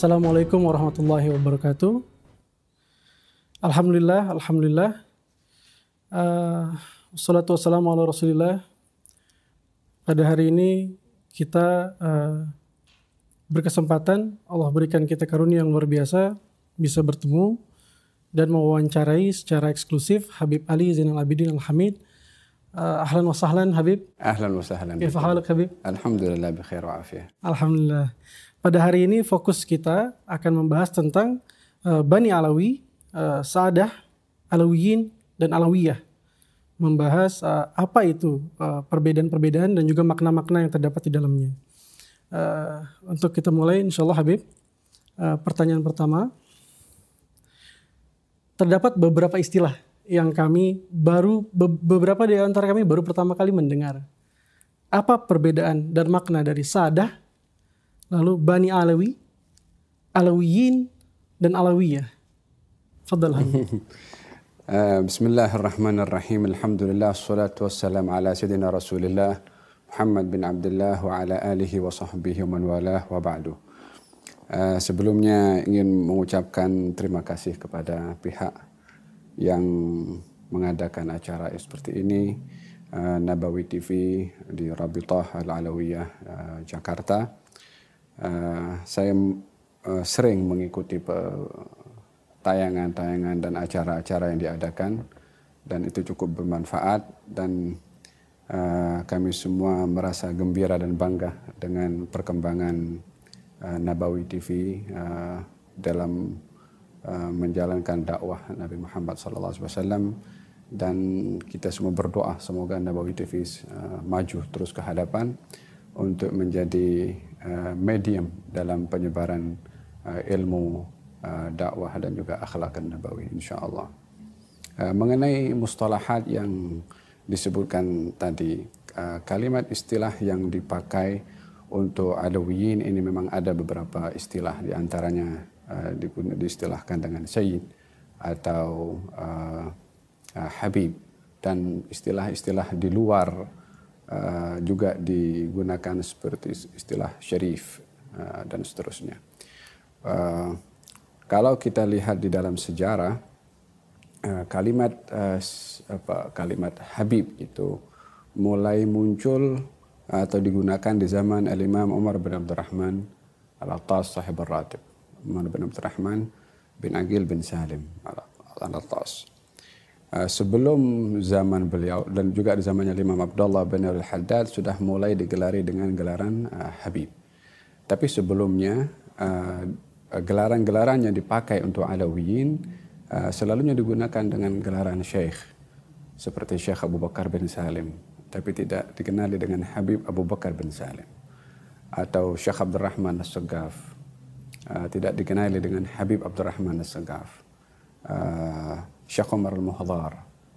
Assalamualaikum warahmatullahi wabarakatuh. Alhamdulillah, alhamdulillah. Uh, salatu wassalamu ala rasulillah. Pada hari ini kita uh, berkesempatan, Allah berikan kita karunia yang luar biasa, bisa bertemu dan mewawancarai secara eksklusif Habib Ali Zainal Abidin Al-Hamid, Uh, ahlan wa sahlan Habib. Ahlan wa sahlan. Kaifa halak Habib? Alhamdulillah bi khair wa afiyah. Alhamdulillah. Pada hari ini fokus kita akan membahas tentang eh, Bani Alawi, uh, Sa'dah, Alawiyin, dan Alawiyah. Membahas eh, apa itu perbedaan-perbedaan dan juga makna-makna yang terdapat di dalamnya. untuk kita mulai insya Allah Habib, pertanyaan pertama. Terdapat beberapa istilah yang kami baru beberapa di antara kami baru pertama kali mendengar. Apa perbedaan dan makna dari sa'adah? Lalu Bani Alawi, Alawiyin, dan Alawiyah. Fadal eh, Bismillahirrahmanirrahim. Alhamdulillah. Salatu wassalam ala Sayyidina Rasulullah Muhammad bin Abdullah wa ala alihi wa sahbihi wa man walah wa ba'du. Uh, sebelumnya ingin mengucapkan terima kasih kepada pihak yang mengadakan acara seperti ini. Uh, Nabawi TV di Rabitah Al-Alawiyah uh, Jakarta Eh, saya eh, sering mengikuti tayangan-tayangan dan acara-acara yang diadakan dan itu cukup bermanfaat dan eh, kami semua merasa gembira dan bangga dengan perkembangan Nabawi TV dalam menjalankan dakwah Nabi Muhammad SAW dan kita semua berdoa semoga Nabawi TV maju terus ke hadapan untuk menjadi Eh, medium dalam penyebaran eh, ilmu eh, dakwah dan juga akhlak nabawi insyaallah mengenai mustalahat yang disebutkan tadi kalimat istilah yang dipakai untuk adawiyin ini memang ada beberapa istilah di antaranya diistilahkan dengan sayyid atau habib dan istilah-istilah di luar uh, juga digunakan seperti istilah syarif uh, dan seterusnya. Uh, kalau kita lihat di dalam sejarah uh, kalimat uh, apa kalimat Habib itu mulai muncul atau digunakan di zaman Al-Imam Umar bin Abdurrahman Al-Attas sahib al-Ratib. Umar bin Abdurrahman bin Agil bin Salim Al-Attas. Ah, sebelum zaman beliau dan juga di zamannya Imam Abdullah bin Al-Haddad sudah mulai digelari dengan gelaran uh, Habib. Tapi sebelumnya uh, ah, gelaran-gelaran yang dipakai untuk Alawiyin uh, selalunya digunakan dengan gelaran Syekh seperti Syekh Abu Bakar bin Salim tapi tidak dikenali dengan Habib Abu Bakar bin Salim atau Syekh Abdurrahman As-Segaf uh, tidak dikenali dengan Habib Abdurrahman As-Segaf uh, Syekh Umar Al-Muhdhar.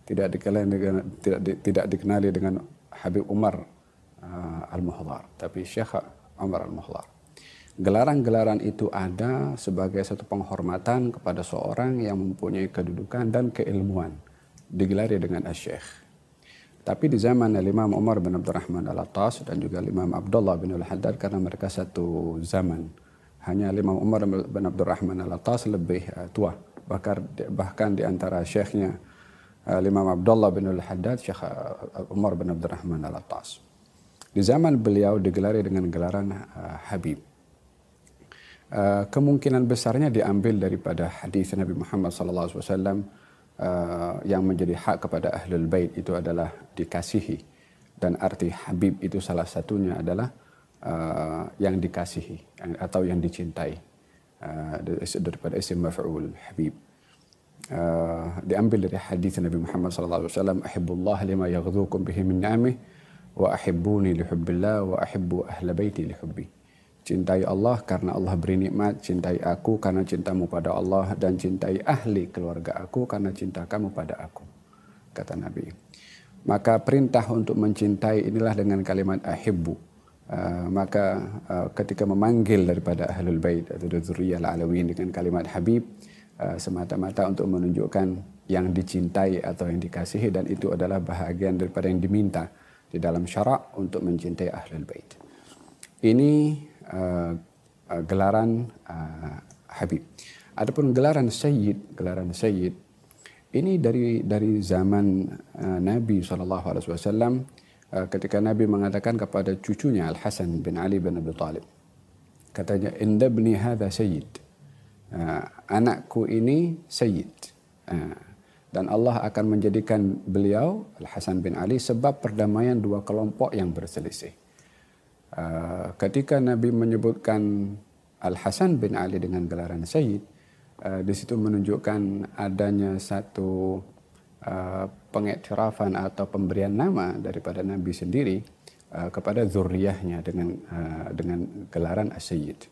Tidak dikenali dengan, tidak, di, tidak dikenali dengan Habib Umar uh, Al-Muhdhar, tapi Syekh Umar Al-Muhdhar. Gelaran-gelaran itu ada sebagai satu penghormatan kepada seorang yang mempunyai kedudukan dan keilmuan. Digelari dengan Syekh. Tapi di zaman Imam Umar bin Abdurrahman Al-Attas dan juga Imam Abdullah bin Al-Haddad karena mereka satu zaman. Hanya Imam Umar bin Abdurrahman Al-Attas lebih uh, tua bahkan bahkan di antara syekhnya uh, Imam Abdullah bin Al Haddad Syekh uh, Umar bin Abdurrahman Al Attas di zaman beliau digelari dengan gelaran uh, Habib uh, kemungkinan besarnya diambil daripada hadis Nabi Muhammad SAW uh, yang menjadi hak kepada ahlul bait itu adalah dikasihi dan arti Habib itu salah satunya adalah uh, yang dikasihi atau yang dicintai uh, daripada isim maf'ul habib. Uh, diambil dari hadis Nabi Muhammad sallallahu alaihi wasallam ahibbullah lima yaghdhukum bihi min ni'amih wa ahibbuni li hubbillah wa ahibbu ahla baiti li hubbi. Cintai Allah karena Allah beri nikmat, cintai aku karena cintamu pada Allah dan cintai ahli keluarga aku karena cinta kamu pada aku. Kata Nabi. Maka perintah untuk mencintai inilah dengan kalimat ahibbu Ah, maka uh, ketika memanggil daripada Ahlul Bait atau Zuriyah Al-Alawin dengan kalimat Habib, uh, semata-mata untuk menunjukkan yang dicintai atau yang dikasihi dan itu adalah bahagian daripada yang diminta di dalam syarak untuk mencintai Ahlul Bait. Ini uh, gelaran uh, Habib. Adapun gelaran Sayyid, gelaran Sayyid ini dari dari zaman uh, Nabi saw. Eh, ketika Nabi mengatakan kepada cucunya Al Hasan bin Ali bin Abi Talib katanya indabni hadha sayyid uh, anakku ini sayyid eh, dan Allah akan menjadikan beliau Al Hasan bin Ali sebab perdamaian dua kelompok yang berselisih ketika Nabi menyebutkan Al Hasan bin Ali dengan gelaran sayyid di situ menunjukkan adanya satu pengiktirafan atau pemberian nama daripada Nabi sendiri uh, kepada zuriyahnya dengan uh, dengan gelaran as-sayyid.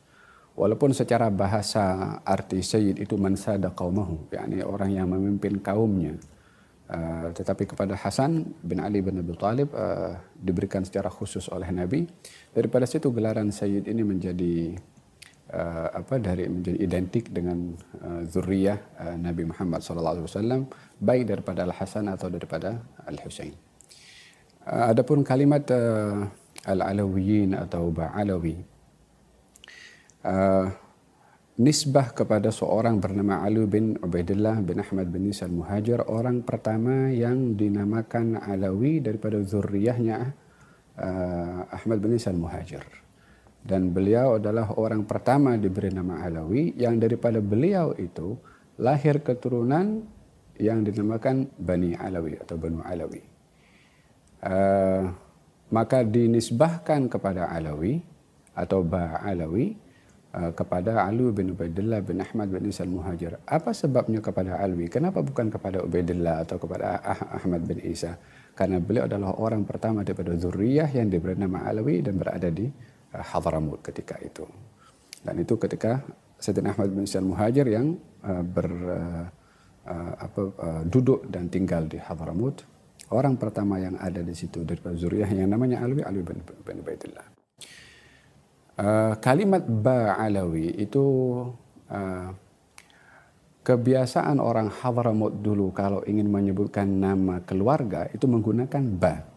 Walaupun secara bahasa arti sayyid itu mansada qaumahu, yakni orang yang memimpin kaumnya. Uh, tetapi kepada Hasan bin Ali bin Abi Thalib uh, diberikan secara khusus oleh Nabi. Daripada situ gelaran sayyid ini menjadi uh, apa dari menjadi identik dengan uh, eh, zuriyah uh, eh, Nabi Muhammad SAW baik daripada Al Hasan atau daripada Al Husain. Uh, adapun kalimat uh, Al Alawiyin atau Ba'alawi uh, nisbah kepada seorang bernama Ali bin Ubaidillah bin Ahmad bin Isa Muhajir orang pertama yang dinamakan Alawi daripada zuriyahnya uh, Ahmad bin Isa Muhajir dan beliau adalah orang pertama diberi nama Alawi yang daripada beliau itu lahir keturunan yang dinamakan Bani Alawi atau Banu Alawi. Uh, maka dinisbahkan kepada Alawi atau ba uh, kepada Ali bin Ubaidillah bin Ahmad bin Isa Muhajir. Apa sebabnya kepada Alwi? Kenapa bukan kepada Ubaidillah atau kepada ah-, Ahmad bin Isa? Karena beliau adalah orang pertama daripada zuriyah yang diberi nama Alawi dan berada di Eh, Hadramut ketika itu. Dan itu ketika Sayyidina Ahmad bin Syal Muhajir yang eh, ber, eh, apa, duduk dan tinggal di Hadramut. Orang pertama yang ada di situ dari Zuriyah yang namanya Alwi Alwi bin, bin Baitullah. kalimat Ba'alawi itu kebiasaan orang Hadramut dulu kalau ingin menyebutkan nama keluarga itu menggunakan Ba.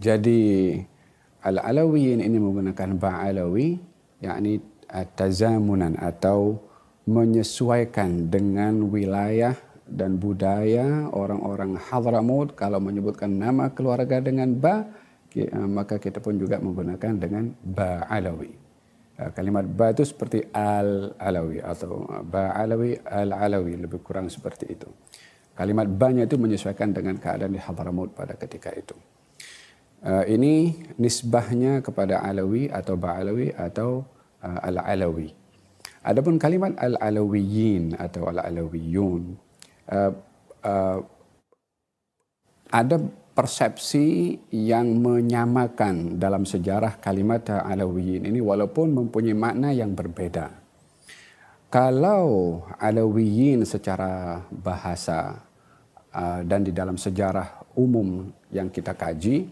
Jadi al-alawiyin ini menggunakan ba'alawi yakni tazamunan atau menyesuaikan dengan wilayah dan budaya orang-orang Hadramaut kalau menyebutkan nama keluarga dengan ba eh, maka kita pun juga menggunakan dengan ba alawi eh, kalimat ba itu seperti al alawi atau eh, ba alawi al alawi lebih kurang seperti itu kalimat banyak itu menyesuaikan dengan keadaan di Hadramaut pada ketika itu Uh, ini nisbahnya kepada Alawi atau Ba'alawi atau uh, Al-Alawi. Adapun kalimat Al-Alawiyin atau Al-Alawiyun, uh, uh, ada persepsi yang menyamakan dalam sejarah kalimat Alawiyin ini walaupun mempunyai makna yang berbeda. Kalau Alawiyin secara bahasa uh, dan di dalam sejarah umum yang kita kaji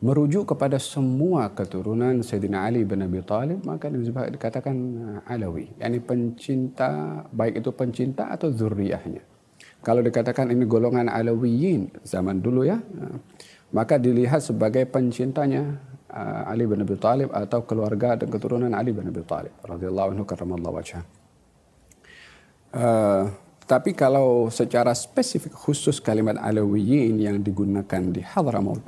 merujuk kepada semua keturunan Sayyidina Ali bin Abi Talib maka dikatakan uh, Alawi yakni pencinta baik itu pencinta atau zuriyahnya kalau dikatakan ini golongan Alawiyin zaman dulu ya uh, maka dilihat sebagai pencintanya uh, Ali bin Abi Talib atau keluarga dan keturunan Ali bin Abi Talib radhiyallahu anhu karramallahu wajhah. tapi kalau secara spesifik khusus kalimat alawiyin yang digunakan di Hadramaut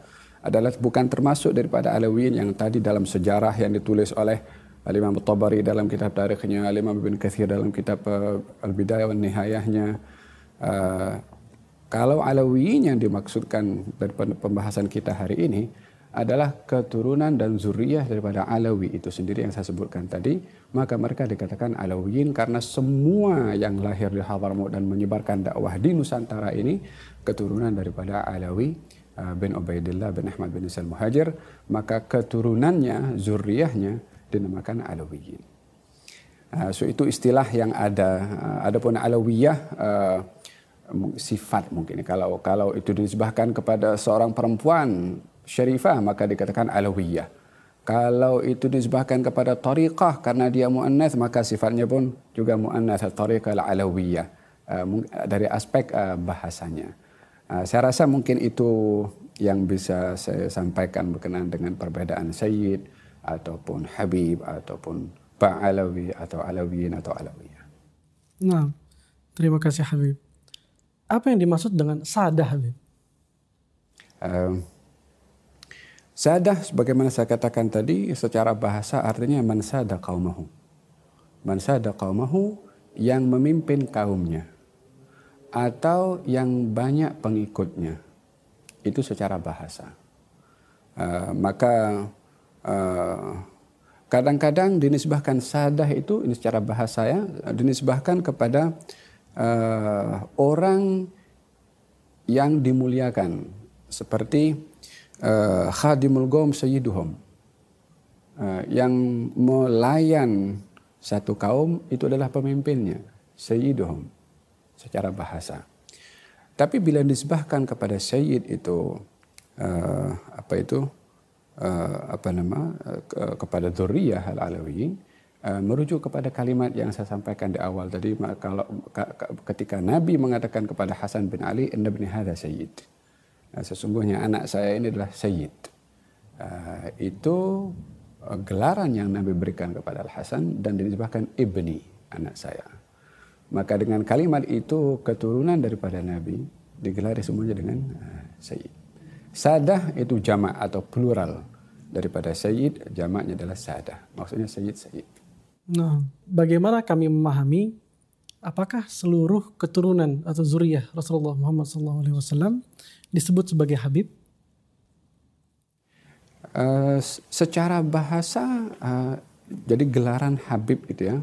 adalah bukan termasuk daripada Alawiyin yang tadi dalam sejarah yang ditulis oleh Al-Imam Tabari dalam kitab tarikhnya, Al-Imam Ibn Kathir dalam kitab uh, Al-Bidayah dan Nihayahnya. Uh, kalau Alawiyin yang dimaksudkan dari pembahasan kita hari ini adalah keturunan dan zuriyah daripada Alawi itu sendiri yang saya sebutkan tadi, maka mereka dikatakan Alawiyin karena semua yang lahir di Hadramaut dan menyebarkan dakwah di Nusantara ini keturunan daripada Alawi Eh, bin Ubaidillah bin Ahmad bin Isal Muhajir, maka keturunannya, zuriyahnya dinamakan Alawiyin. Eh, so itu istilah yang ada. Eh, adapun Alawiyah sifat mungkin. Kalau kalau itu disebahkan kepada seorang perempuan syarifah maka dikatakan Alawiyah. Kalau itu disebahkan kepada tariqah karena dia muannas maka sifatnya pun juga muannas tariqah al-alawiyah dari aspek bahasanya. Ah, saya rasa mungkin itu yang bisa saya sampaikan berkenaan dengan perbedaan Sayyid ataupun Habib ataupun Alawi atau Alawiyin atau Alawiyah. Nah, terima kasih Habib. Apa yang dimaksud dengan sadah Habib? Uh, sadah sebagaimana saya katakan tadi secara bahasa artinya Mansada kaumahu, Mansada kaumahu yang memimpin kaumnya atau yang banyak pengikutnya itu secara bahasa. Uh, maka uh, kadang-kadang dinisbahkan sadah itu ini secara bahasa ya dinisbahkan kepada uh, orang yang dimuliakan seperti uh, khadimul gom sayyiduhum uh, yang melayan satu kaum itu adalah pemimpinnya sayyiduhum secara bahasa. Tapi bila disebahkan kepada Sayyid itu uh, apa itu uh, apa nama uh, kepada Dzurriyyah al-Alawiyin merujuk kepada kalimat yang saya sampaikan di awal tadi kalau ketika Nabi mengatakan kepada Hasan bin Ali inna bin hadza sayyid. Nah, sesungguhnya anak saya ini adalah sayyid. Uh, itu gelaran yang Nabi berikan kepada Al Hasan dan dinisbahkan ibni anak saya. Maka dengan kalimat itu keturunan daripada Nabi digelar semuanya dengan eh, Sayyid. Sadah itu jamak atau plural daripada Sayyid, jamaknya adalah Sadah. Maksudnya Sayyid Sayyid. Nah, bagaimana kami memahami apakah seluruh keturunan atau zuriyah Rasulullah Muhammad SAW disebut sebagai Habib? Uh, secara bahasa, uh, jadi gelaran Habib gitu ya,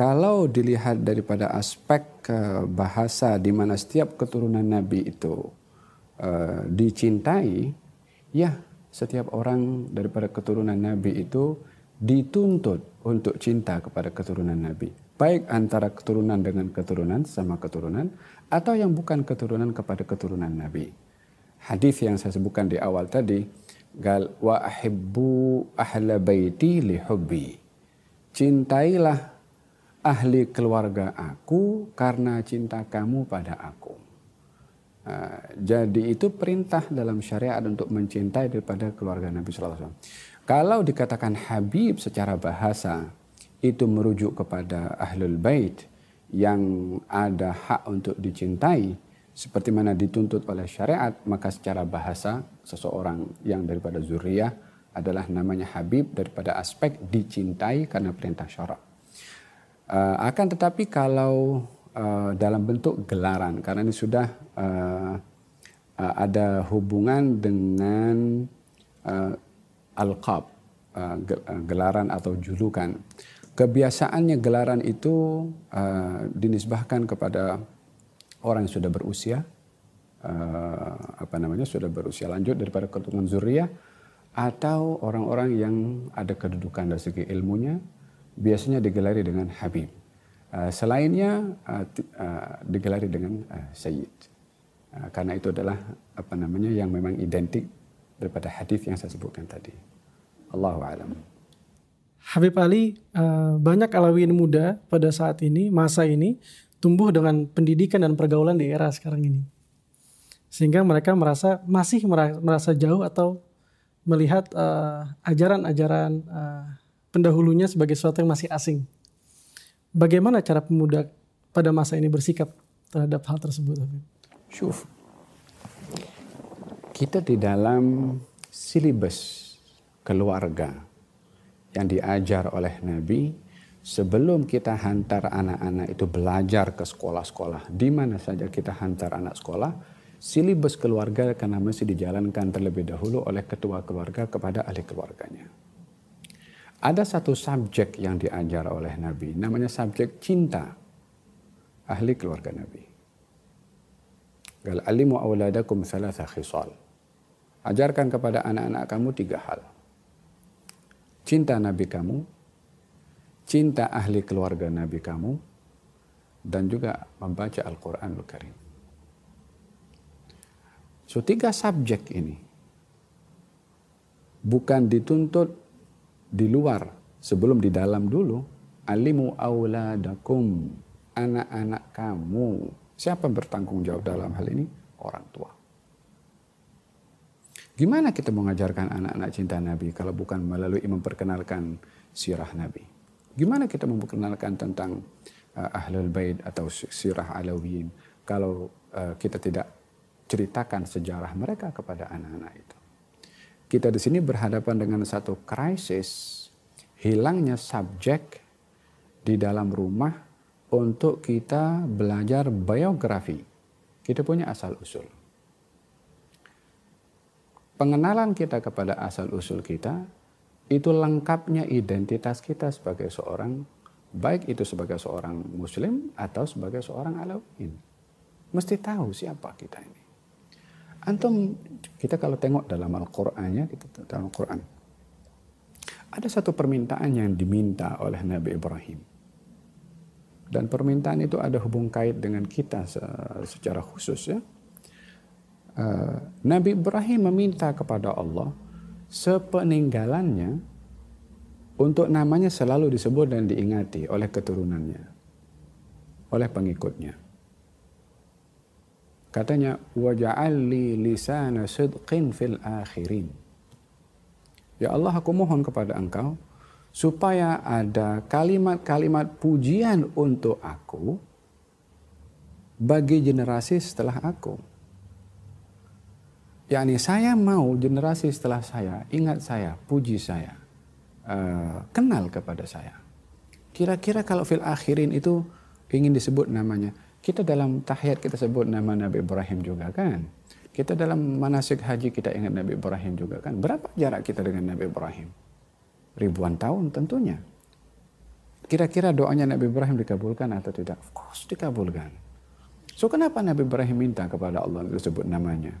kalau dilihat daripada aspek eh, bahasa di mana setiap keturunan Nabi itu uh, dicintai, ya setiap orang daripada keturunan Nabi itu dituntut untuk cinta kepada keturunan Nabi. Baik antara keturunan dengan keturunan, sama keturunan, atau yang bukan keturunan kepada keturunan Nabi. Hadis yang saya sebutkan di awal tadi, gal wa ahibbu ahla baiti li hubbi. Cintailah ahli keluarga aku karena cinta kamu pada aku. Ah, jadi itu perintah dalam syariat untuk mencintai daripada keluarga Nabi SAW. Kalau dikatakan Habib secara bahasa itu merujuk kepada ahlul bait yang ada hak untuk dicintai seperti mana dituntut oleh syariat maka secara bahasa seseorang yang daripada zuriyah adalah namanya Habib daripada aspek dicintai karena perintah syarak. Uh, akan tetapi kalau uh, dalam bentuk gelaran, karena ini sudah uh, uh, ada hubungan dengan uh, alqab, uh, gelaran atau julukan. Kebiasaannya gelaran itu uh, dinisbahkan kepada orang yang sudah berusia, uh, apa namanya sudah berusia lanjut daripada keturunan zuriyah atau orang-orang yang ada kedudukan dari segi ilmunya biasanya digelari dengan Habib. Eh, selainnya eh, eh, digelari dengan Sayyid. Karena itu adalah apa namanya yang memang identik daripada hadis yang saya sebutkan tadi. Allahu alam. Habib Ali, banyak alawin muda pada saat ini, masa ini tumbuh dengan pendidikan dan pergaulan di era sekarang ini. Sehingga mereka merasa masih merasa jauh atau melihat ajaran-ajaran uh, pendahulunya sebagai sesuatu yang masih asing. Bagaimana cara pemuda pada masa ini bersikap terhadap hal tersebut? Syuf. Kita di dalam silibus keluarga yang diajar oleh Nabi sebelum kita hantar anak-anak itu belajar ke sekolah-sekolah di mana saja kita hantar anak sekolah silibus keluarga karena masih dijalankan terlebih dahulu oleh ketua keluarga kepada ahli keluarganya. Ada satu subjek yang diajar oleh Nabi, namanya subjek cinta. Ahli keluarga Nabi. Gal alimu auladakum thalatha khisal. Ajarkan kepada anak-anak kamu tiga hal. Cinta Nabi kamu, cinta ahli keluarga Nabi kamu, dan juga membaca al quran Karim. So, tiga subjek ini bukan dituntut di luar sebelum di dalam dulu alimu auladakum anak-anak kamu siapa yang bertanggung jawab dalam hal ini orang tua gimana kita mengajarkan anak-anak cinta Nabi kalau bukan melalui memperkenalkan sirah Nabi gimana kita memperkenalkan tentang uh, ahlul bait atau sirah alawiyin kalau uh, kita tidak ceritakan sejarah mereka kepada anak-anak itu kita di sini berhadapan dengan satu krisis hilangnya subjek di dalam rumah untuk kita belajar biografi. Kita punya asal usul. Pengenalan kita kepada asal usul kita itu lengkapnya identitas kita sebagai seorang baik itu sebagai seorang muslim atau sebagai seorang alauin. Mesti tahu siapa kita ini. Antum kita kalau tengok dalam Al-Qur'annya, dalam Al-Qur'an. Ada satu permintaan yang diminta oleh Nabi Ibrahim. Dan permintaan itu ada hubung kait dengan kita secara khusus ya. Eh, Nabi Ibrahim meminta kepada Allah sepeninggalannya untuk namanya selalu disebut dan diingati oleh keturunannya, oleh pengikutnya. Katanya, waja'alli lisana sidqin fil akhirin. Ya Allah, aku mohon kepada engkau, supaya ada kalimat-kalimat pujian untuk aku, bagi generasi setelah aku. yakni saya mau generasi setelah saya ingat saya, puji saya, uh, kenal kepada saya. Kira-kira kalau fil akhirin itu ingin disebut namanya, kita dalam tahiyat kita sebut nama Nabi Ibrahim juga kan. Kita dalam manasik haji kita ingat Nabi Ibrahim juga kan. Berapa jarak kita dengan Nabi Ibrahim? Ribuan tahun tentunya. Kira-kira doanya Nabi Ibrahim dikabulkan atau tidak? Of course dikabulkan. So kenapa Nabi Ibrahim minta kepada Allah sebut namanya?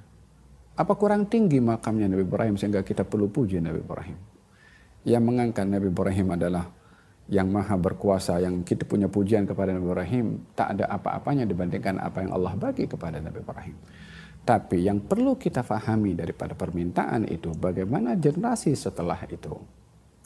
Apa kurang tinggi makamnya Nabi Ibrahim sehingga kita perlu puji Nabi Ibrahim? Yang mengangkat Nabi Ibrahim adalah yang maha berkuasa, yang kita punya pujian kepada Nabi Ibrahim, tak ada apa-apanya dibandingkan apa yang Allah bagi kepada Nabi Ibrahim. Tapi yang perlu kita fahami daripada permintaan itu, bagaimana generasi setelah itu,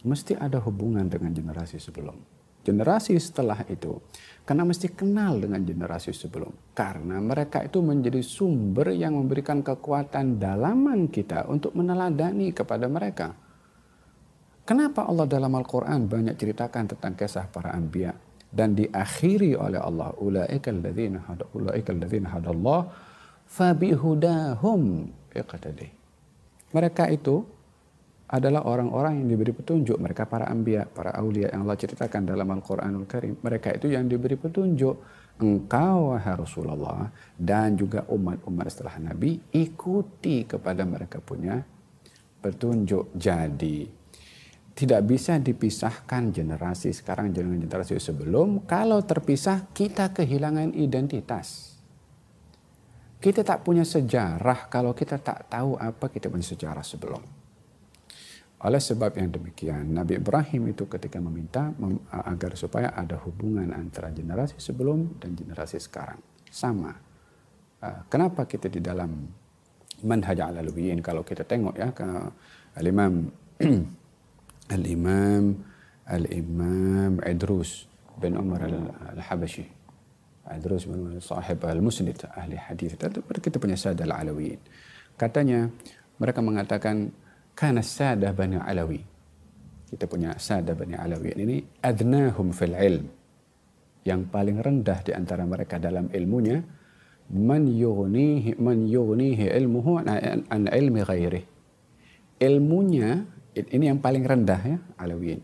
mesti ada hubungan dengan generasi sebelum. Generasi setelah itu, karena mesti kenal dengan generasi sebelum. Karena mereka itu menjadi sumber yang memberikan kekuatan dalaman kita untuk meneladani kepada mereka Kenapa Allah dalam Al-Quran banyak ceritakan tentang kisah para anbiya dan diakhiri oleh Allah ulaika alladzina hada ulaika alladzina hadallah fabihudahum iqtadi. Mereka itu adalah orang-orang yang diberi petunjuk. Mereka para anbiya, para aulia yang Allah ceritakan dalam Al-Quranul Karim. Mereka itu yang diberi petunjuk. Engkau, wahai Rasulullah, dan juga umat-umat setelah Nabi, ikuti kepada mereka punya petunjuk. Jadi, tidak bisa dipisahkan generasi sekarang dengan generasi sebelum. Kalau terpisah, kita kehilangan identitas. Kita tak punya sejarah kalau kita tak tahu apa kita punya sejarah sebelum. Oleh sebab yang demikian, Nabi Ibrahim itu ketika meminta agar supaya ada hubungan antara generasi sebelum dan generasi sekarang. Sama. Kenapa kita di dalam manhaj al kalau kita tengok ya ke Al-Imam Imam, Imam الإمام الإمام عدروس بن عمر الحبشي عدروس بن عمر صاحب المسند ahli hadis kita punya sadah alawiyin katanya mereka mengatakan karena sadah bani alawi kita punya sadah bani alawi ini adnahum fil ilm yang paling rendah di antara mereka dalam ilmunya man yughnihi man yughnihi ilmuhu an, an ilmi ghairi ilmunya ini yang paling rendah ya Alawiyin.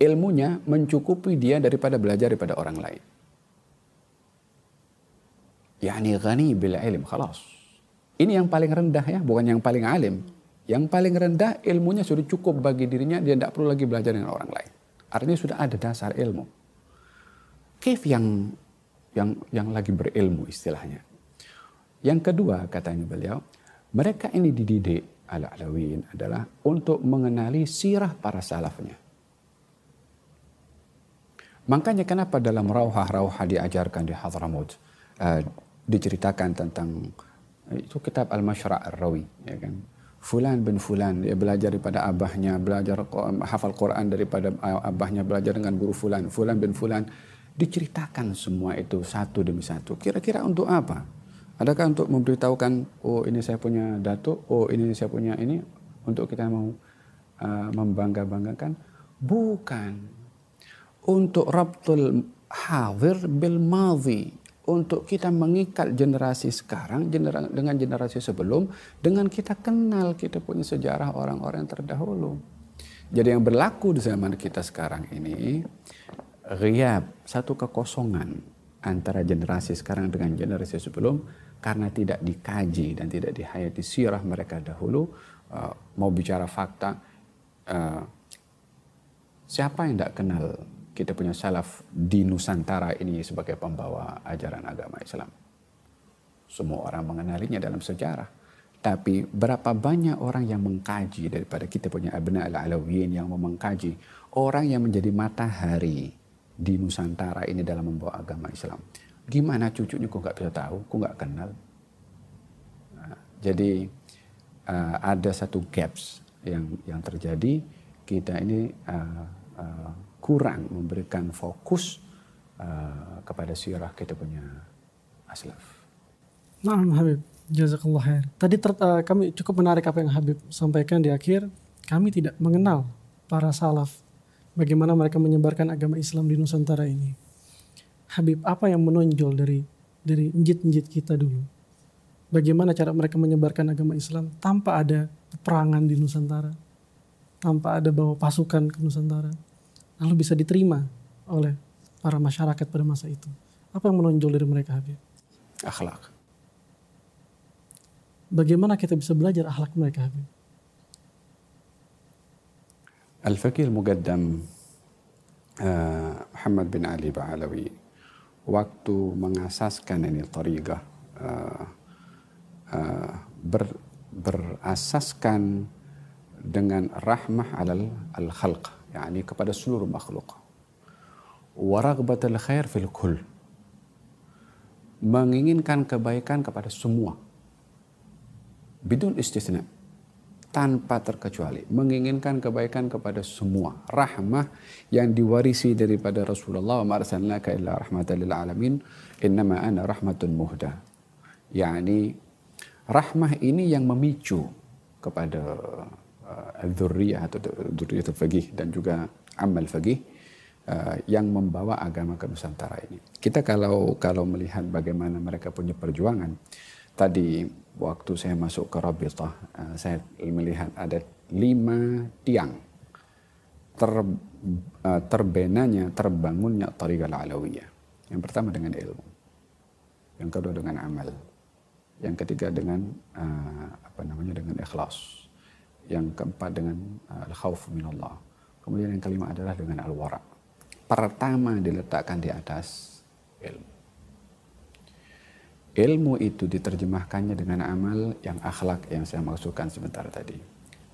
Ilmunya mencukupi dia daripada belajar daripada orang lain. Yani ghani bil ilm, khalas. Ini yang paling rendah ya, bukan yang paling alim. Yang paling rendah ilmunya sudah cukup bagi dirinya, dia tidak perlu lagi belajar dengan orang lain. Artinya sudah ada dasar ilmu. Kif yang yang yang lagi berilmu istilahnya. Yang kedua katanya beliau, mereka ini dididik Al-Alawiyin adalah untuk mengenali sirah para salafnya. Makanya kenapa dalam rawah-rawah diajarkan di Hadramaut uh, eh, diceritakan tentang eh, itu kitab al mashra Ar-Rawi ya kan. Fulan bin Fulan dia belajar daripada abahnya, belajar hafal Quran daripada abahnya, belajar dengan guru Fulan, Fulan bin Fulan diceritakan semua itu satu demi satu. Kira-kira untuk apa? Adakah untuk memberitahukan, oh ini saya punya datuk, oh ini saya punya ini, untuk kita mau uh, membangga-banggakan? Bukan. Untuk Rabtul Hawir bil Madhi. Untuk kita mengikat generasi sekarang genera dengan generasi sebelum, dengan kita kenal kita punya sejarah orang-orang terdahulu. Jadi yang berlaku di zaman kita sekarang ini, riab, satu kekosongan antara generasi sekarang dengan generasi sebelum karena tidak dikaji dan tidak dihayati sirah mereka dahulu uh, mau bicara fakta uh, siapa yang tidak kenal kita punya salaf di Nusantara ini sebagai pembawa ajaran agama Islam. Semua orang mengenalinya dalam sejarah. Tapi berapa banyak orang yang mengkaji daripada kita punya Abna al-Alawiyin yang mengkaji. Orang yang menjadi matahari di Nusantara ini dalam membawa agama Islam gimana cucunya kok nggak bisa tahu, kok nggak kenal. Nah, jadi uh, ada satu gaps yang yang terjadi kita ini uh, uh, kurang memberikan fokus uh, kepada sirah kita punya aslaf. Nah, Habib, jazakallah khair. Tadi ter, uh, kami cukup menarik apa yang Habib sampaikan di akhir. Kami tidak mengenal para salaf bagaimana mereka menyebarkan agama Islam di Nusantara ini. Habib apa yang menonjol dari dari njit-njit kita dulu? Bagaimana cara mereka menyebarkan agama Islam tanpa ada peperangan di Nusantara? Tanpa ada bawa pasukan ke Nusantara? Lalu bisa diterima oleh para masyarakat pada masa itu. Apa yang menonjol dari mereka Habib? Akhlak. Bagaimana kita bisa belajar akhlak mereka Habib? al الفقيه المقدم Muhammad bin Ali Ba'alawi waktu mengasaskan ini tariqah eh, uh, eh, uh, ber, berasaskan dengan rahmah alal al khalq yakni kepada seluruh makhluk wa raghbatul khair fil kull menginginkan kebaikan kepada semua bidun istisna tanpa terkecuali menginginkan kebaikan kepada semua rahmah yang diwarisi daripada Rasulullah wa arsalnaka illa rahmatan lil alamin innama ana rahmatun muhda yakni rahmah ini yang memicu kepada uh, dzurriyah atau dzurriyah faqih dan juga amal faqih uh, yang membawa agama ke Nusantara ini. Kita kalau kalau melihat bagaimana mereka punya perjuangan tadi waktu saya masuk ke Rabitah, eh, saya melihat ada lima tiang ter, eh, terbenanya, terbangunnya al Alawiyah. Yang pertama dengan ilmu, yang kedua dengan amal, yang ketiga dengan uh, apa namanya dengan ikhlas, yang keempat dengan uh, al khawf minallah. Kemudian yang kelima adalah dengan al-wara. Pertama diletakkan di atas ilmu ilmu itu diterjemahkannya dengan amal yang akhlak yang saya maksudkan sebentar tadi.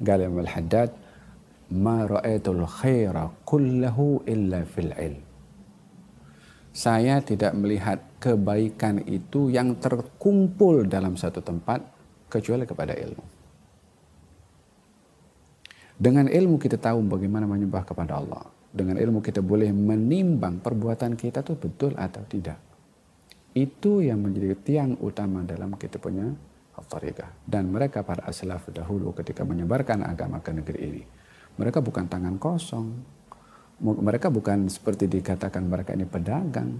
Galim al-Haddad, ma ra'aitul khaira kullahu illa fil ilm. Saya tidak melihat kebaikan itu yang terkumpul dalam satu tempat kecuali kepada ilmu. Dengan ilmu kita tahu bagaimana menyembah kepada Allah. Dengan ilmu kita boleh menimbang perbuatan kita itu betul atau tidak. Itu yang menjadi tiang utama dalam kita punya tariqah. Dan mereka para aslaf dahulu ketika menyebarkan agama ke negeri ini. Mereka bukan tangan kosong. Mereka bukan seperti dikatakan mereka ini pedagang.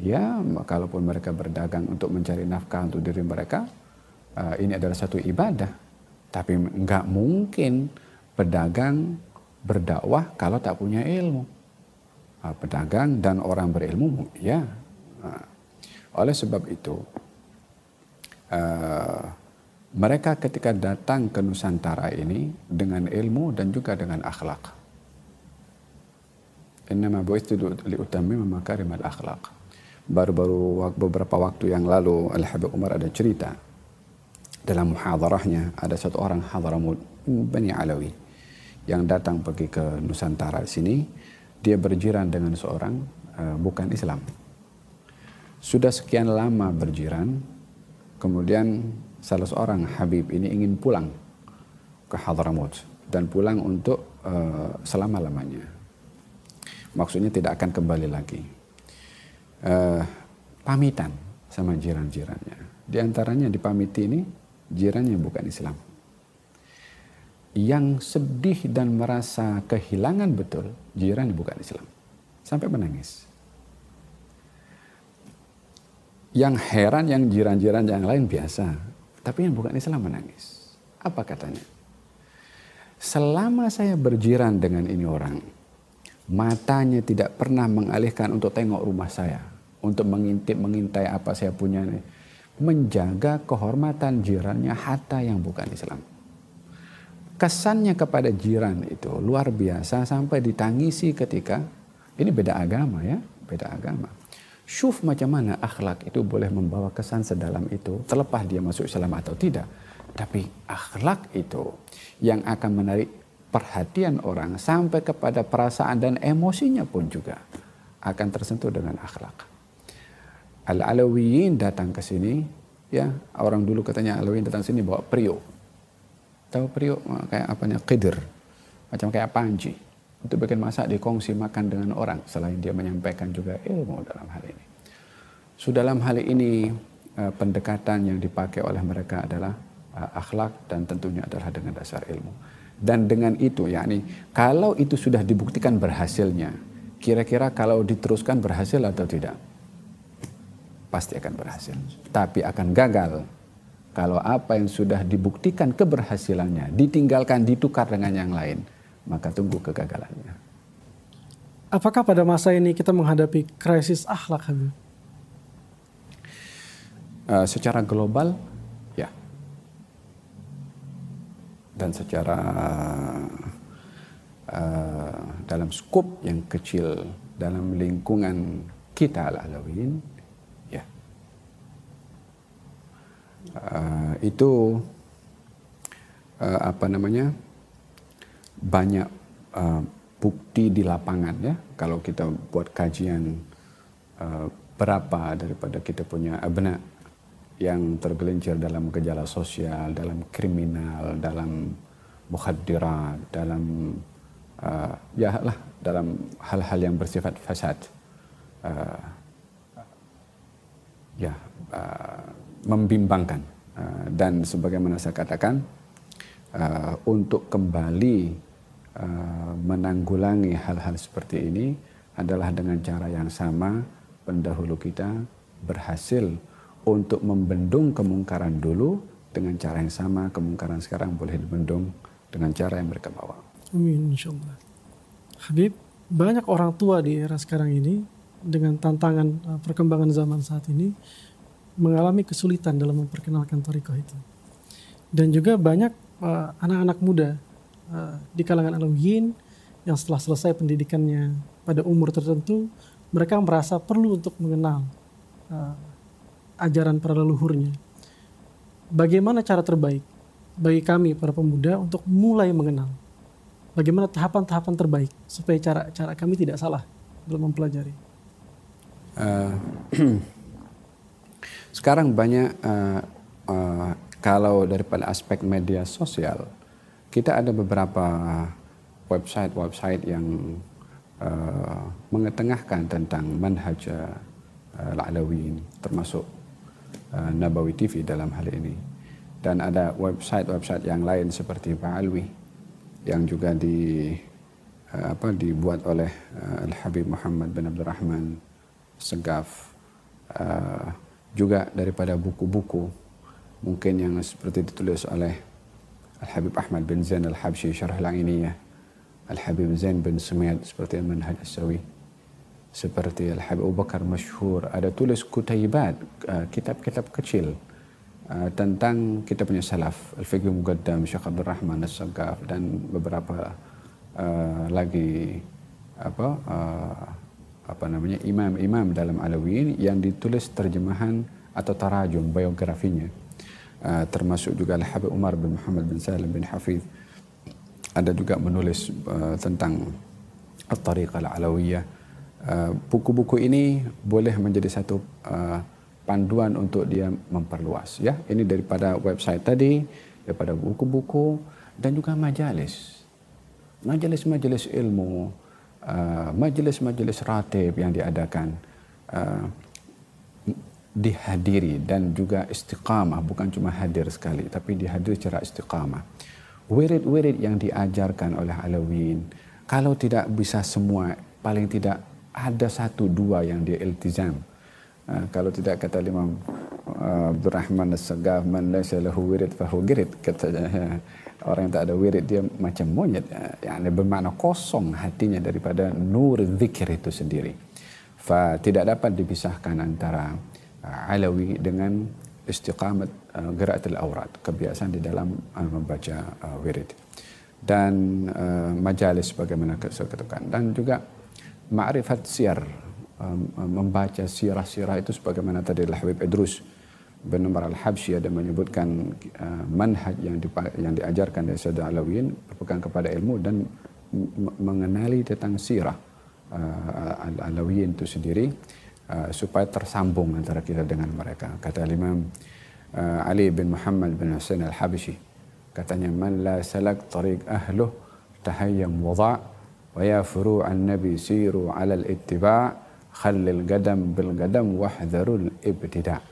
Ya, kalaupun mereka berdagang untuk mencari nafkah untuk diri mereka, eh, ini adalah satu ibadah. Tapi nggak mungkin pedagang berdakwah kalau tak punya ilmu. Ah, pedagang dan orang berilmu, ya. Ah. Oleh sebab itu, uh, mereka ketika datang ke Nusantara ini dengan ilmu dan juga dengan akhlak. Innama bu'istu liutammima akhlak. Baru-baru beberapa waktu yang lalu Al-Habib Umar ada cerita dalam muhadarahnya ada satu orang Hadramut Bani Alawi yang datang pergi ke Nusantara sini dia berjiran dengan seorang uh, bukan Islam sudah sekian lama berjiran, kemudian salah seorang Habib ini ingin pulang ke Hadramut dan pulang untuk uh, selama-lamanya. Maksudnya tidak akan kembali lagi. Uh, pamitan sama jiran-jirannya. Di antaranya di pamiti ini jirannya bukan Islam. Yang sedih dan merasa kehilangan betul jiran bukan Islam. Sampai menangis. Yang heran yang jiran-jiran yang lain biasa. Tapi yang bukan Islam menangis. Apa katanya? Selama saya berjiran dengan ini orang, matanya tidak pernah mengalihkan untuk tengok rumah saya, untuk mengintip mengintai apa saya punya nih, menjaga kehormatan jirannya hatta yang bukan Islam. Kesannya kepada jiran itu luar biasa sampai ditangisi ketika ini beda agama ya, beda agama syuf macam mana akhlak itu boleh membawa kesan sedalam itu terlepas dia masuk Islam atau tidak tapi akhlak itu yang akan menarik perhatian orang sampai kepada perasaan dan emosinya pun juga akan tersentuh dengan akhlak Al-Alawiyin datang ke sini ya orang dulu katanya Alawiyin datang sini bawa priok tahu priok eh, kayak apanya kider macam kayak panji untuk bikin masak dikongsi makan dengan orang selain dia menyampaikan juga ilmu dalam hal ini. Sudah dalam hal ini eh, pendekatan yang dipakai oleh mereka adalah eh, akhlak dan tentunya adalah dengan dasar ilmu. Dan dengan itu yakni kalau itu sudah dibuktikan berhasilnya, kira-kira kalau diteruskan berhasil atau tidak? Pasti akan berhasil, tapi akan gagal kalau apa yang sudah dibuktikan keberhasilannya ditinggalkan ditukar dengan yang lain maka tunggu kegagalannya. Apakah pada masa ini kita menghadapi krisis akhlak, Habib? Uh, secara global, ya. Dan secara uh, dalam skop yang kecil, dalam lingkungan kita alawin ya. Uh, itu uh, apa namanya? banyak uh, bukti di lapangan ya. Kalau kita buat kajian uh, berapa daripada kita punya uh, benak yang tergelincir dalam gejala sosial, dalam kriminal, dalam mukhadirat, dalam uh, ya lah dalam hal-hal yang bersifat fasad. Uh, ya uh, membimbangkan uh, dan sebagaimana saya katakan uh, untuk kembali Eh, menanggulangi hal-hal seperti ini adalah dengan cara yang sama pendahulu kita berhasil untuk membendung kemungkaran dulu dengan cara yang sama kemungkaran sekarang boleh dibendung dengan cara yang mereka bawa. Amin insyaallah. Habib, banyak orang tua di era sekarang ini dengan tantangan eh, perkembangan zaman saat ini mengalami kesulitan dalam memperkenalkan tarikh itu. Dan juga banyak eh, anak-anak uh, muda Eh, di kalangan alawiyin yang setelah selesai pendidikannya pada umur tertentu mereka merasa perlu untuk mengenal uh, ajaran para leluhurnya. Bagaimana cara terbaik bagi kami para pemuda untuk mulai mengenal? Bagaimana tahapan-tahapan terbaik supaya cara-cara kami tidak salah dalam mempelajari? Uh, sekarang banyak uh, uh, kalau daripada aspek media sosial kita ada beberapa website-website uh, yang uh, mengetengahkan tentang manhaj uh, uh La'lawi termasuk uh, Nabawi TV dalam hal ini. Dan ada website-website yang lain seperti Ba'alwi yang juga di uh, apa dibuat oleh uh, Al-Habib Muhammad bin Abdul Rahman Segaf uh, juga daripada buku-buku mungkin yang seperti ditulis oleh Al-Habib Ahmad bin Zain Al-Habsyi Syarah ya. Al-Habib Zain bin Sumayyad seperti Al-Manhaj as seperti Al-Habib Abu Bakar Masyhur ada tulis kutaibat eh, kitab-kitab kecil eh, tentang kita punya salaf Al-Fiqh Mugaddam Syekh Abdul Rahman as dan beberapa uh, lagi apa uh, apa namanya imam-imam dalam alawiyin yang ditulis terjemahan atau tarajum biografinya Ah, termasuk juga Al-Habib Umar bin Muhammad bin Salim bin Hafiz ada juga menulis uh, tentang At-Tariqah Al-Alawiyah uh, buku-buku ini boleh menjadi satu uh, panduan untuk dia memperluas ya ini daripada website tadi daripada buku-buku dan juga majalis majalis-majalis ilmu uh, majalis-majalis ratib yang diadakan uh, dihadiri dan juga istiqamah bukan cuma hadir sekali tapi dihadir secara istiqamah wirid-wirid yang diajarkan oleh Alawin kalau tidak bisa semua paling tidak ada satu dua yang dia iltizam uh, kalau tidak kata Imam eh, Abdurrahman As-Sagaf man laysa lahu wirid fahu girid kata orang yang tak ada wirid dia macam monyet uh, eh, yang bermakna kosong hatinya daripada nur zikir itu sendiri fa tidak dapat dipisahkan antara Ah, Alawi dengan istiqamat uh, ah, geraatul aurat, kebiasaan di dalam uh, membaca uh, wirid. Dan uh, majalis bagaimana keseketukan. Dan juga ma'rifat siar, membaca sirah-sirah itu sebagaimana tadi Habib Idrus bin Umar al-Habsyi ada menyebutkan manhaj yang, yang diajarkan dari Sada Alawiyin berpegang kepada ilmu dan mengenali tentang sirah uh, Alawiyin itu sendiri Eh, supaya tersambung antara kita dengan mereka. Kata Imam uh, Ali bin Muhammad bin Hussein al habishi katanya, Man la salak tariq ahluh tahayyam wada' wa ya furu'an nabi siru ala al-ittiba' khallil gadam bil gadam wahdharul ibtida'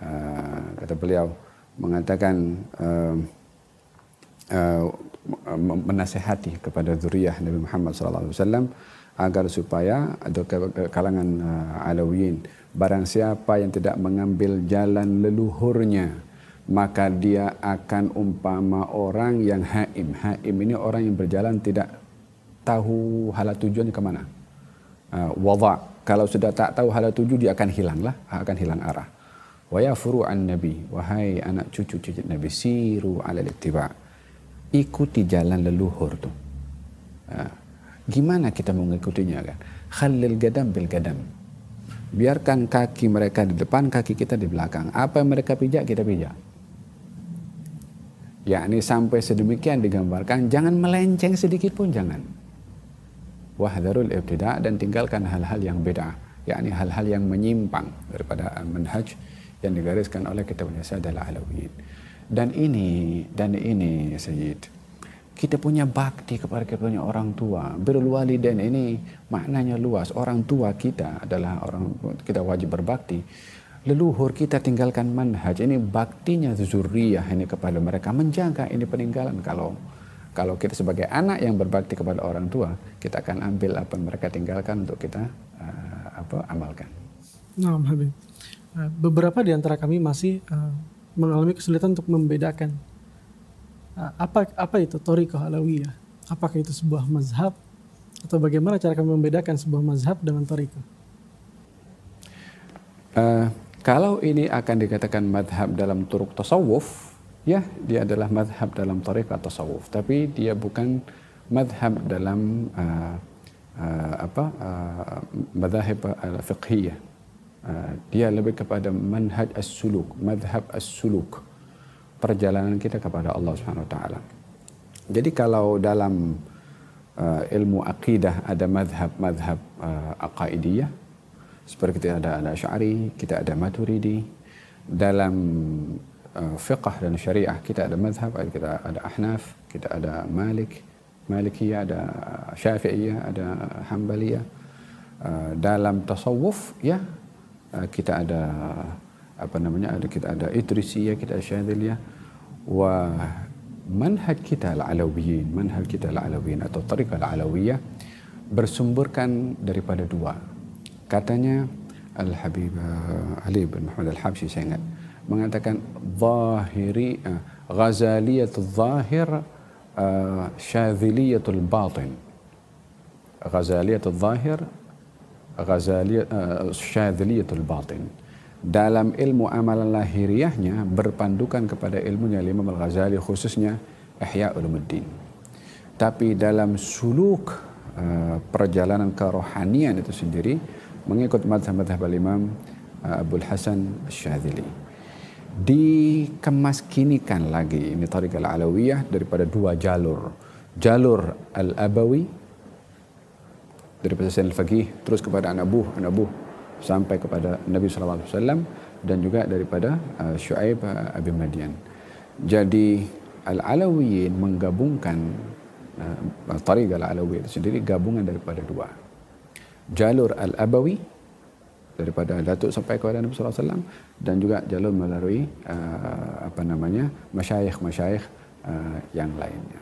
uh, kata beliau mengatakan uh, uh, menasehati kepada zuriyah Nabi Muhammad sallallahu alaihi wasallam agar supaya atau kalangan uh, Alawiyin barang siapa yang tidak mengambil jalan leluhurnya maka dia akan umpama orang yang haim. Haim ini orang yang berjalan tidak tahu hala tujuannya kemana. Uh, Kalau sudah tak tahu hala tuju dia akan hilanglah, akan hilang arah. Wa ya furu'an nabi, wahai anak cucu cucu Nabi, siru ala ittiba. Ikuti jalan leluhur tuh. Uh, Gimana kita mengikutinya kan? Khalil gadam bil gadam. Biarkan kaki mereka di depan, kaki kita di belakang. Apa yang mereka pijak, kita pijak. Yakni sampai sedemikian digambarkan, jangan melenceng sedikit pun jangan. Wahdarul ibtida dan tinggalkan hal-hal yang beda, yakni hal-hal yang menyimpang daripada manhaj yang digariskan oleh kita punya adalah Alawiyin. Dan ini, dan ini Sayyid, kita punya bakti kepada kita punya orang tua. berluali dan ini maknanya luas. Orang tua kita adalah orang kita wajib berbakti. Leluhur kita tinggalkan manhaj ini baktinya zuriyah ini kepada mereka menjaga ini peninggalan kalau kalau kita sebagai anak yang berbakti kepada orang tua kita akan ambil apa yang mereka tinggalkan untuk kita uh, apa amalkan. Nah, Beberapa di antara kami masih uh, mengalami kesulitan untuk membedakan apa apa itu Toriko Alawiyah? Apakah itu sebuah mazhab atau bagaimana cara kami membedakan sebuah mazhab dengan Toriko? Uh, eh, kalau ini akan dikatakan mazhab dalam turuk tasawuf, ya dia adalah mazhab dalam tarik tasawuf, tapi dia bukan mazhab dalam uh, uh, apa uh, madhab al Uh, dia lebih kepada manhaj as-suluk, madhab as-suluk perjalanan kita kepada Allah Subhanahu wa taala. Jadi kalau dalam uh, ilmu akidah ada mazhab-mazhab uh, eh, aqaidiyah seperti kita ada ada Syari, kita ada Maturidi. Dalam uh, fiqh dan syariah kita ada mazhab, kita ada Ahnaf, kita ada Malik, Malikiyah, ada Syafi'iyah, ada Hambaliyah. Uh, dalam tasawuf ya uh, kita ada apa namanya ada kita ada Idrisiyah kita ada Syadiliyah wa manhaj kita al-Alawiyyin manhaj kita al-Alawiyyin atau tariqah al-Alawiyyah bersumberkan daripada dua katanya Al-Habib uh, Ali bin Muhammad Al-Habsyi saya ingat mengatakan zahiri uh, ghazaliyatul zahir uh, al batin ghazaliyatul zahir ghazaliyatul uh, al batin dalam ilmu amalan lahiriahnya berpandukan kepada ilmunya Imam Al-Ghazali khususnya Ihya Ulumuddin. Tapi dalam suluk uh, perjalanan kerohanian itu sendiri mengikut madhab-madhab Imam uh, Abdul Hasan Syadzili. Dikemaskinikan lagi ini tarik al-alawiyah daripada dua jalur. Jalur al-abawi daripada Sayyid al-faqih terus kepada anak buh, anak buh sampai kepada Nabi sallallahu alaihi wasallam dan juga daripada uh, Syuaib uh, bin Madian. Jadi Al-Alawiyin menggabungkan uh, tarikh Al-Alawi sendiri gabungan daripada dua. Jalur Al-Abawi daripada Datuk sampai kepada Nabi sallallahu alaihi wasallam dan juga jalur melalui uh, apa namanya? masyayikh-masyayikh uh, yang lainnya.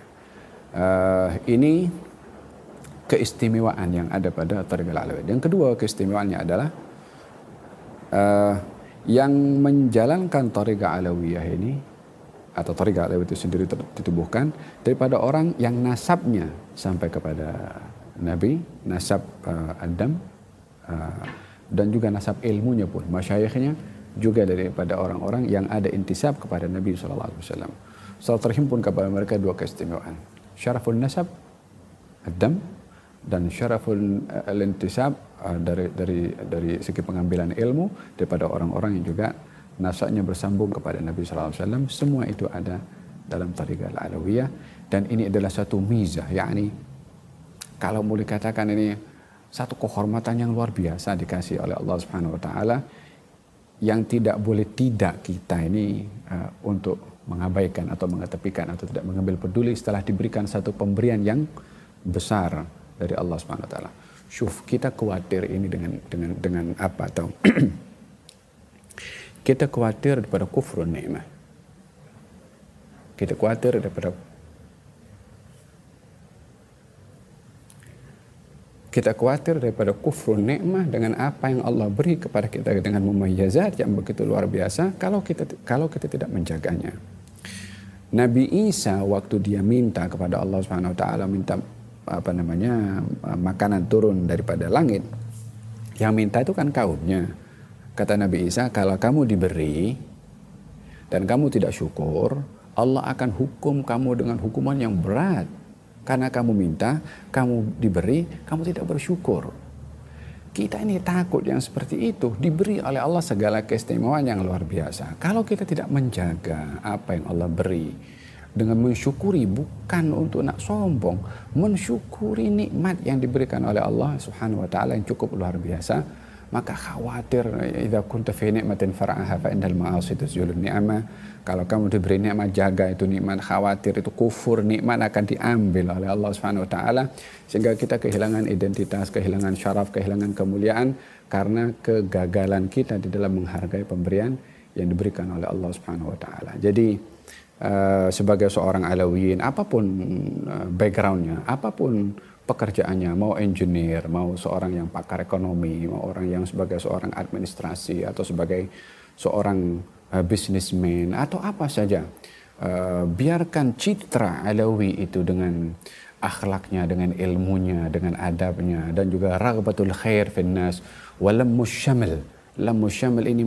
Uh, ini keistimewaan yang ada pada tarikh Al-Alawi. Yang kedua keistimewaannya adalah uh, yang menjalankan Toriga Alawiyah ini atau Toriga Alawiyah itu sendiri ditubuhkan daripada orang yang nasabnya sampai kepada Nabi, nasab uh, Adam uh, dan juga nasab ilmunya pun, masyayikhnya juga daripada orang-orang yang ada intisab kepada Nabi sallallahu alaihi wasallam. Setelah terhimpun kepada mereka dua keistimewaan, syaraful nasab Adam dan syaraful eh, lintisab eh, dari dari dari segi pengambilan ilmu daripada orang-orang yang juga nasaknya bersambung kepada Nabi sallallahu alaihi wasallam semua itu ada dalam tariqah al-alawiyah dan ini adalah satu mizah yakni kalau boleh katakan ini satu kehormatan yang luar biasa dikasih oleh Allah Subhanahu wa taala yang tidak boleh tidak kita ini uh, untuk mengabaikan atau mengetepikan atau tidak mengambil peduli setelah diberikan satu pemberian yang besar dari Allah Subhanahu wa taala. Syuf, kita khawatir ini dengan dengan dengan apa tahu? kita khawatir daripada kufrun nikmat. Kita khawatir daripada kita khawatir daripada kufrun nikmah dengan apa yang Allah beri kepada kita dengan mumayyazat yang begitu luar biasa kalau kita kalau kita tidak menjaganya. Nabi Isa waktu dia minta kepada Allah Subhanahu wa taala minta apa namanya eh, makanan turun daripada langit yang minta itu kan kaumnya kata Nabi Isa kalau kamu diberi dan kamu tidak syukur Allah akan hukum kamu dengan hukuman yang berat karena kamu minta kamu diberi kamu tidak bersyukur kita ini takut yang seperti itu diberi oleh Allah segala keistimewaan yang luar biasa kalau kita tidak menjaga apa yang Allah beri dengan mensyukuri bukan untuk nak sombong mensyukuri nikmat yang diberikan oleh Allah Subhanahu wa taala yang cukup luar biasa maka khawatir idza kunta fi ni'matin far'aha fa indal ma'asi tuzulun ni'ama kalau kamu diberi nikmat jaga itu nikmat khawatir itu kufur nikmat akan diambil oleh Allah Subhanahu wa taala sehingga kita kehilangan identitas kehilangan syaraf kehilangan kemuliaan karena kegagalan kita di dalam menghargai pemberian yang diberikan oleh Allah Subhanahu wa taala jadi Eh, sebagai seorang alawiyin, apapun eh, backgroundnya, apapun pekerjaannya, mau engineer, mau seorang yang pakar ekonomi, mau orang yang sebagai seorang administrasi atau sebagai seorang uh, businessman atau apa saja. Uh, biarkan citra alawi itu dengan akhlaknya, dengan ilmunya, dengan adabnya dan juga ragbatul khair finnas walammus syamil. Lammus syamil ini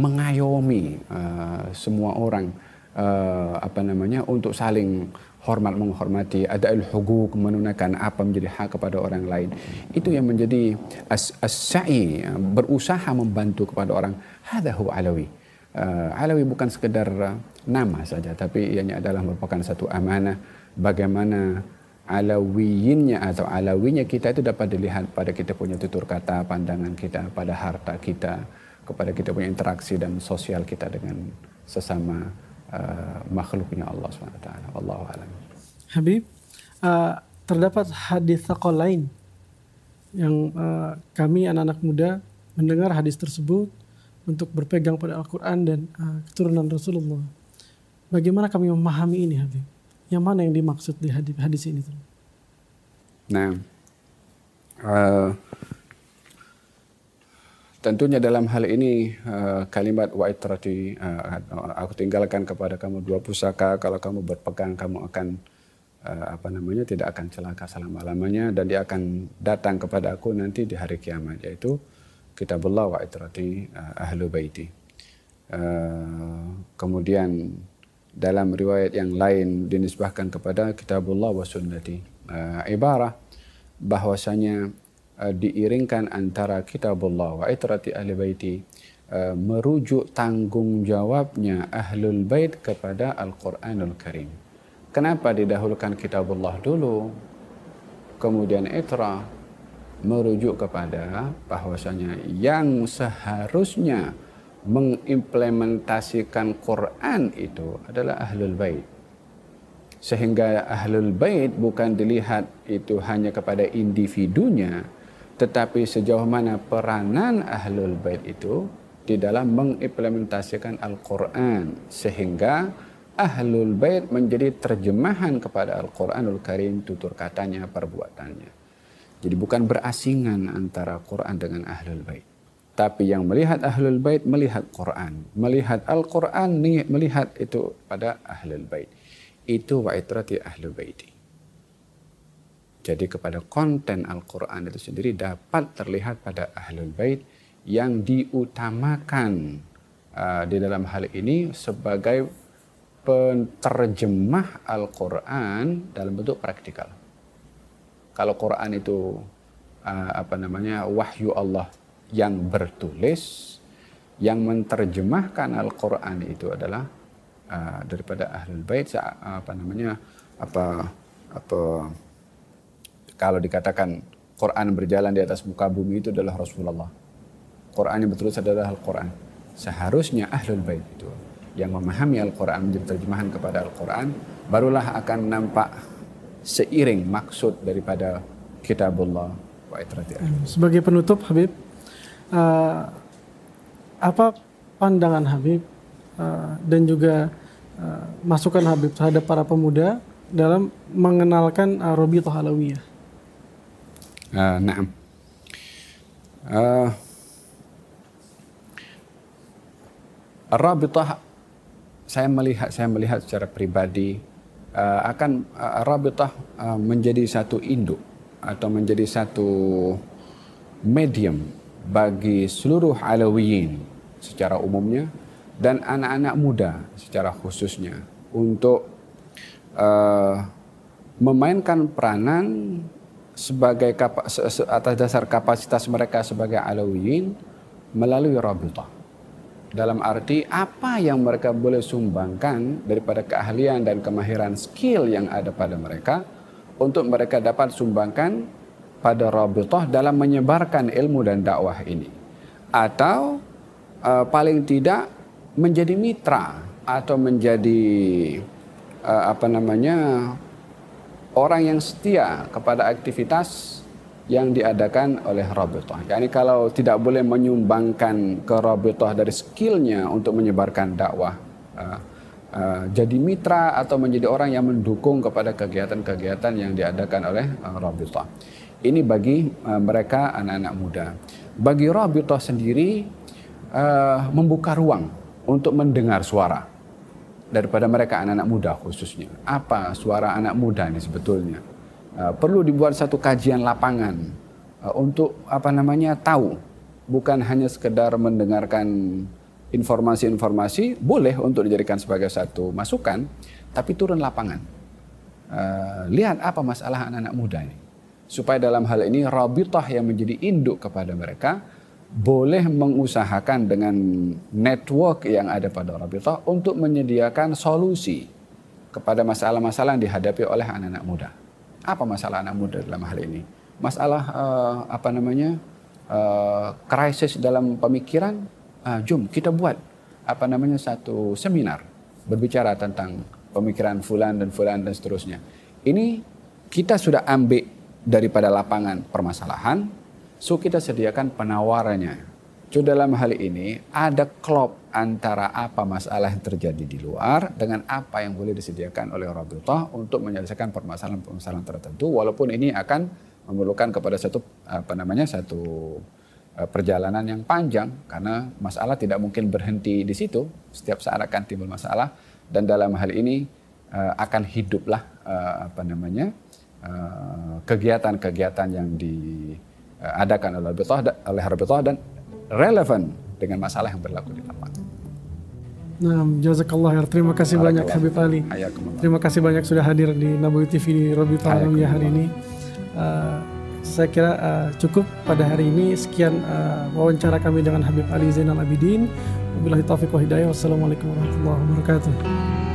mengayomi uh, semua orang uh, apa namanya untuk saling hormat menghormati, ada al-huguk menunaikan apa menjadi hak kepada orang lain. Itu yang menjadi as-sa'i, ya, berusaha membantu kepada orang. hadahu alawi. Uh, alawi bukan sekedar eh, nama saja, tapi ianya adalah merupakan satu amanah bagaimana alawiyinnya atau alawinya kita itu dapat dilihat pada kita punya tutur kata, pandangan kita, pada harta kita, kepada kita punya interaksi dan sosial kita dengan sesama Eh, makhluknya Allah SWT. Wallahu alam. Habib, uh, terdapat hadis sekolah lain yang uh, kami anak-anak muda mendengar hadis tersebut untuk berpegang pada Al-Quran dan uh, keturunan Rasulullah. Bagaimana kami memahami ini, Habib? Yang mana yang dimaksud di hadis, hadis ini? Nah, uh, Tentunya dalam hal ini uh, kalimat wa itrati uh, aku tinggalkan kepada kamu dua pusaka kalau kamu berpegang kamu akan uh, apa namanya tidak akan celaka selama-lamanya dan dia akan datang kepada aku nanti di hari kiamat yaitu kitabullah wa itrati uh, ahlu baiti. Uh, kemudian dalam riwayat yang lain dinisbahkan kepada kitabullah wa sunnati. Uh, ibarah bahwasanya Eh, diiringkan antara kitabullah wa itrati ahli baiti eh, merujuk tanggung jawabnya ahlul bait kepada Al-Qur'anul Karim. Kenapa didahulukan kitabullah dulu kemudian itra merujuk kepada bahwasanya yang seharusnya mengimplementasikan Quran itu adalah ahlul bait sehingga ahlul bait bukan dilihat itu hanya kepada individunya tetapi sejauh mana peranan Ahlul Bait itu di dalam mengimplementasikan Al-Quran sehingga Ahlul Bait menjadi terjemahan kepada Al-Quranul Karim tutur katanya, perbuatannya. Jadi bukan berasingan antara Quran dengan Ahlul Bait. Tapi yang melihat Ahlul Bait melihat Quran. Melihat Al-Quran melihat itu pada Ahlul Bait. Itu wa'itrati Ahlul Baiti. Jadi kepada konten Al-Quran itu sendiri dapat terlihat pada Ahlul Bait yang diutamakan uh, di dalam hal ini sebagai penterjemah Al-Quran dalam bentuk praktikal. Kalau Quran itu uh, apa namanya wahyu Allah yang bertulis, yang menterjemahkan Al-Quran itu adalah uh, daripada Ahlul Bait apa namanya apa apa kalau dikatakan Quran berjalan di atas muka bumi itu adalah Rasulullah. Quran yang betul adalah Al-Quran. Seharusnya Ahlul Bait itu yang memahami Al-Quran menjadi terjemahan kepada Al-Quran barulah akan nampak seiring maksud daripada kitabullah wa itrati Sebagai penutup Habib, uh, apa pandangan Habib uh, dan juga uh, masukan Habib terhadap para pemuda dalam mengenalkan uh, Robi Tohalawiyah? آه نعم آه saya melihat saya melihat secara pribadi uh, akan uh, rabitah uh, menjadi satu induk atau menjadi satu medium bagi seluruh alawiyin secara umumnya dan anak-anak muda secara khususnya untuk uh, memainkan peranan sebagai atas dasar kapasitas mereka sebagai alawiyin melalui rabitah. Dalam arti apa yang mereka boleh sumbangkan daripada keahlian dan kemahiran skill yang ada pada mereka untuk mereka dapat sumbangkan pada rabitah dalam menyebarkan ilmu dan dakwah ini. Atau uh, paling tidak menjadi mitra atau menjadi uh, apa namanya orang yang setia kepada aktivitas yang diadakan oleh rabitah. Yani kalau tidak boleh menyumbangkan ke rabitah dari skillnya untuk menyebarkan dakwah, uh, uh, jadi mitra atau menjadi orang yang mendukung kepada kegiatan-kegiatan yang diadakan oleh uh, rabitah. Ini bagi uh, mereka anak-anak muda. Bagi rabitah sendiri uh, membuka ruang untuk mendengar suara daripada mereka anak-anak muda khususnya. Apa suara anak muda ini sebetulnya? Eh, perlu dibuat satu kajian lapangan eh, untuk apa namanya tahu, bukan hanya sekedar mendengarkan informasi-informasi boleh untuk dijadikan sebagai satu masukan, tapi turun lapangan. Eh, lihat apa masalah anak-anak muda ini. Supaya dalam hal ini rabitah yang menjadi induk kepada mereka boleh mengusahakan dengan network yang ada pada Rabita untuk menyediakan solusi kepada masalah-masalah yang dihadapi oleh anak-anak muda. Apa masalah anak muda dalam hal ini? Masalah uh, apa namanya? Uh, krisis dalam pemikiran, uh, jom kita buat apa namanya satu seminar berbicara tentang pemikiran fulan dan fulan dan seterusnya. Ini kita sudah ambil daripada lapangan permasalahan So kita sediakan penawarannya. So dalam hal ini ada klop antara apa masalah yang terjadi di luar dengan apa yang boleh disediakan oleh Rabitah untuk menyelesaikan permasalahan-permasalahan tertentu walaupun ini akan memerlukan kepada satu apa namanya satu e, perjalanan yang panjang karena masalah tidak mungkin berhenti di situ setiap saat akan timbul masalah dan dalam hal ini e, akan hiduplah e, apa namanya kegiatan-kegiatan yang di diadakan oleh Rabitah, oleh Rabitah dan relevan dengan masalah yang berlaku di lapangan. Nah, jazakallah ya. Terima kasih banyak Habib Ali. Terima kasih banyak sudah hadir di Nabawi TV di Rabi ya hari ini. Uh, saya kira uh, cukup pada hari ini. Sekian uh, wawancara kami dengan Habib Ali Zainal Abidin. Wabillahi taufiq wa hidayah. Wassalamualaikum warahmatullahi wabarakatuh.